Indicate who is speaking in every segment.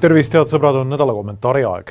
Speaker 1: tervist, head sõbrad, on nädala kommentaari aeg.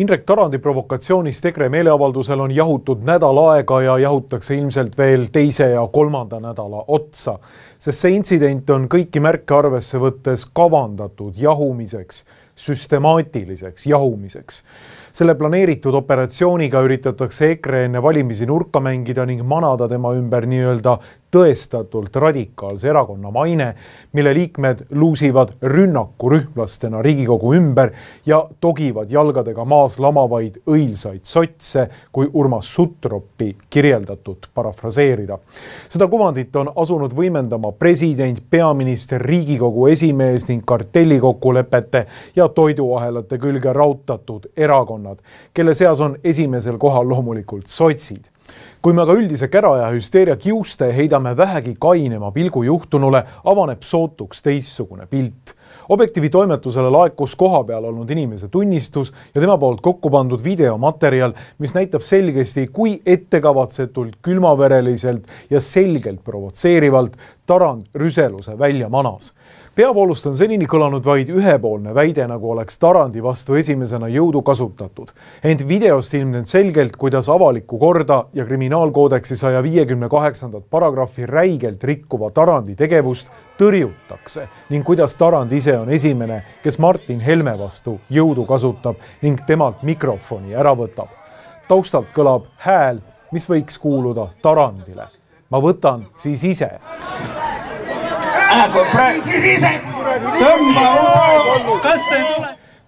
Speaker 1: Indrek Tarandi provokatsioonist EKRE meeleavaldusel on jahutud nädal aega ja jahutakse ilmselt veel teise ja kolmanda nädala otsa, sest see intsident on kõiki märke arvesse võttes kavandatud jahumiseks, süstemaatiliseks jahumiseks. selle planeeritud operatsiooniga üritatakse EKRE enne valimisi nurka mängida ning manada tema ümber nii-öelda tõestatult radikaalse erakonna maine, mille liikmed luusivad rünnakurühmlastena Riigikogu ümber ja togivad jalgadega maas lamavaid õilsaid sotse, kui Urmas Sutropi kirjeldatut parafraseerida. seda kuvandit on asunud võimendama president, peaminister, Riigikogu esimees ning kartellikokkulepete ja toiduahelate külge raudtatud erakonnad, kelle seas on esimesel kohal loomulikult sotsid kui me aga üldise kära ja hüsteeria kiuste heidame vähegi kainema pilgu juhtunule, avaneb sootuks teistsugune pilt objektiivi toimetusele laekus kohapeal olnud inimese tunnistus ja tema poolt kokku pandud videomaterjal, mis näitab selgesti, kui ettekavatsetult, külmavereliselt ja selgelt provotseerivalt Tarand rüseluse välja manas peavoolust on senini kõlanud vaid ühepoolne väide, nagu oleks Tarandi vastu esimesena jõudu kasutatud. ent videost ilmneb selgelt, kuidas avalikku korda ja kriminaalkoodeksi saja viiekümne kaheksandat paragrahvi räigelt rikkuva Tarandi tegevust tõrjutakse ning kuidas Tarand ise on esimene, kes Martin Helme vastu jõudu kasutab ning temalt mikrofoni ära võtab. taustalt kõlab hääl, mis võiks kuuluda Tarandile. ma võtan siis ise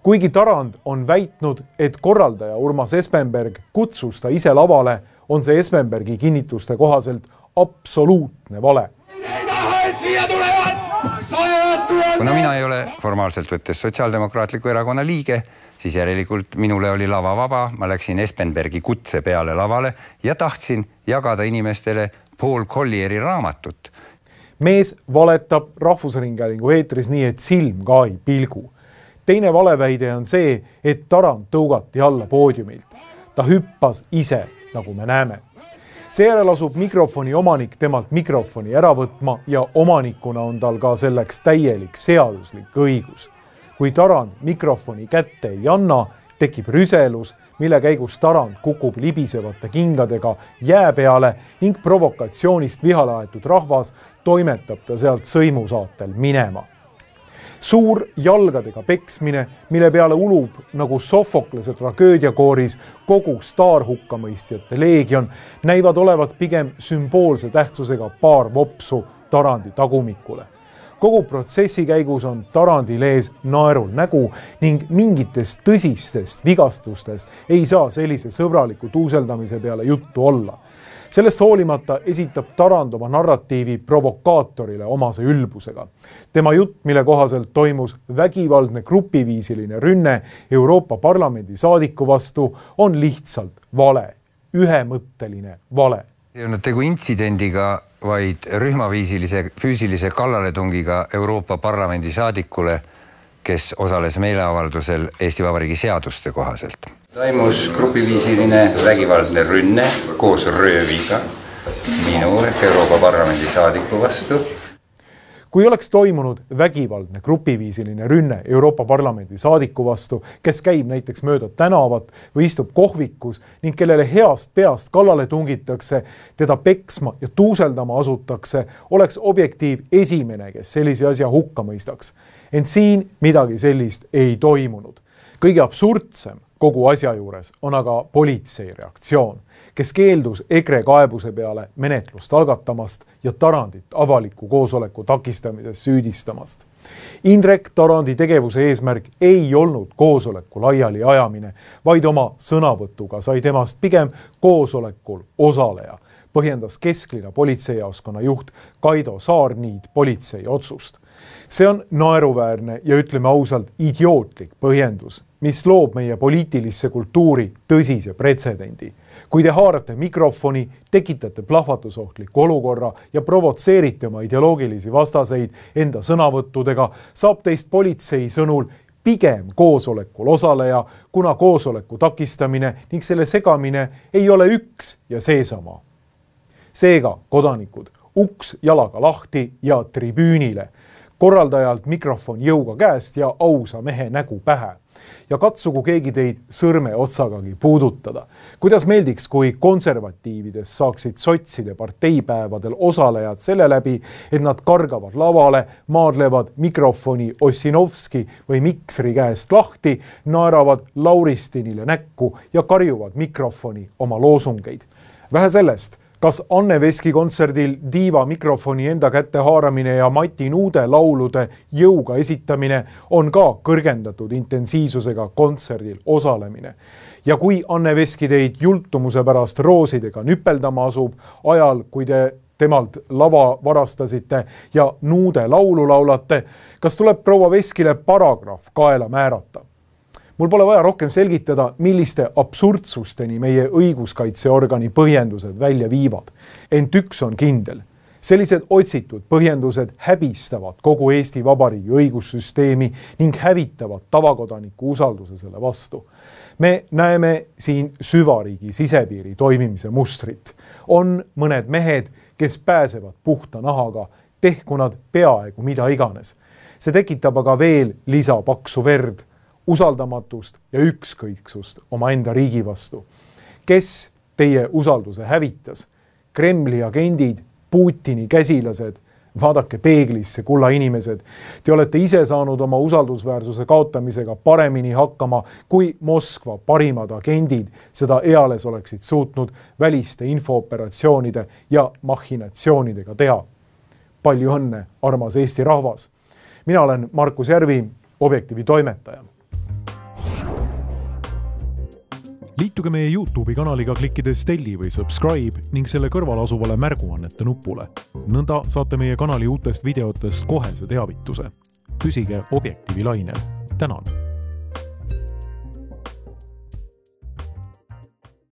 Speaker 1: kuigi Tarand on väitnud, et korraldaja Urmas Espenberg kutsus ta ise lavale, on see Espenbergi kinnituste kohaselt absoluutne vale. kuna mina ei ole formaalselt võttes Sotsiaaldemokraatliku Erakonna liige, siis järelikult minule oli lava vaba, ma läksin Espenbergi kutse peale lavale ja tahtsin jagada inimestele Paul Collieri raamatut mees valetab Rahvusringhäälingu eetris nii, et silm ka ei pilgu. teine valeväide on see, et Tarand tõugati alla poodiumilt. ta hüppas ise, nagu me näeme. seejärel asub mikrofoni omanik temalt mikrofoni ära võtma ja omanikuna on tal ka selleks täielik seaduslik õigus. kui Tarand mikrofoni kätte ei anna tekib rüselus, mille käigus tarand kukub libisevate kingadega jää peale ning provokatsioonist vihale aetud rahvas toimetab ta sealt sõimusaatel minema. suur jalgadega peksmine, mille peale ulub nagu Sofoklase tragöödiakooris kogu staarhukkamõistjate leegion, näivad olevat pigem sümboolse tähtsusega paar vopsu Tarandi tagumikule kogu protsessi käigus on Tarandil ees naerul nägu ning mingitest tõsistest vigastustest ei saa sellise sõbraliku tuuseldamise peale juttu olla. sellest hoolimata esitab Tarand oma narratiivi provokaatorile omase ülbusega. tema jutt, mille kohaselt toimus vägivaldne grupiviisiline rünne Euroopa Parlamendi saadiku vastu, on lihtsalt vale, ühemõtteline vale. see on tegu intsidendiga vaid rühmaviisilise füüsilise kallaletungiga Euroopa Parlamendi saadikule, kes osales meeleavaldusel Eesti Vabariigi seaduste kohaselt. toimus grupiviisiline vägivaldne rünne koos rööviga minu ehk Euroopa Parlamendi saadiku vastu kui oleks toimunud vägivaldne grupiviisiline rünne Euroopa Parlamendi saadiku vastu, kes käib näiteks mööda tänavat või istub kohvikus ning kellele heast peast kallale tungitakse, teda peksma ja tuuseldama asutakse, oleks objektiiv esimene, kes sellise asja hukka mõistaks. ent siin midagi sellist ei toimunud. kõige absurdsem kogu asja juures on aga politsei reaktsioon, kes keeldus EKRE kaebuse peale menetlust algatamast ja Tarandit avaliku koosoleku takistamises süüdistamast. Indrek Tarandi tegevuse eesmärk ei olnud koosoleku laialiajamine, vaid oma sõnavõtuga sai temast pigem koosolekul osaleja põhjendas kesklinna politseijaoskonna juht Kaido Saarniid politsei otsust. see on naeruväärne ja ütleme ausalt, idiootlik põhjendus, mis loob meie poliitilisse kultuuri tõsise pretsedendi. kui te haarate mikrofoni, tekitate plahvatusohtliku olukorra ja provotseerite oma ideoloogilisi vastaseid enda sõnavõttudega, saab teist politsei sõnul pigem koosolekul osaleja, kuna koosoleku takistamine ning selle segamine ei ole üks ja seesama seega, kodanikud, uks jalaga lahti ja tribüünile, korraldajalt mikrofon jõuga käest ja ausa mehe nägu pähe ja katsugu keegi teid sõrmeotsagagi puudutada. kuidas meeldiks, kui konservatiividest saaksid sotside parteipäevadel osalejad selle läbi, et nad kargavad lavale, maadlevad mikrofoni Ossinovski või Miksri käest lahti, naeravad Lauristinile näkku ja karjuvad mikrofoni oma loosungeid. vähe sellest kas Anne Veski kontserdil diiva mikrofoni enda kätte haaramine ja Mati Nuude laulude jõuga esitamine on ka kõrgendatud intensiivsusega kontserdil osalemine. ja kui Anne Veski teid jultumuse pärast roosidega nüpeldama asub ajal, kui te temalt lava varastasite ja Nuude laulu laulate, kas tuleb proua Veskile paragrahv kaela määrata? mul pole vaja rohkem selgitada, milliste absurdsusteni meie õiguskaitseorgani põhjendused välja viivad. ent üks on kindel, sellised otsitud põhjendused häbistavad kogu Eesti Vabariigi õigussüsteemi ning hävitavad tavakodaniku usalduse selle vastu. me näeme siin süvariigi sisepiiri toimimise mustrit. on mõned mehed, kes pääsevad puhta nahaga, tehku nad peaaegu mida iganes. see tekitab aga veel lisapaksu verd usaldamatust ja ükskõiksust omaenda riigi vastu. kes teie usalduse hävitas? Kremli agendid, Putini käsilased, vaadake peeglisse, kulla inimesed. Te olete ise saanud oma usaldusväärsuse kaotamisega paremini hakkama, kui Moskva parimad agendid seda eales oleksid suutnud väliste infooperatsioonide ja mahhinatsioonidega teha. palju õnne, armas Eesti rahvas. mina olen Markus Järvi, Objektiivi toimetaja liituge meie Youtube'i kanaliga, klikkides telli või subscribe ning selle kõrval asuvale märguannete nupule. nõnda saate meie kanali uutest videotest kohese teavituse. püsige objektiivi lainel. tänan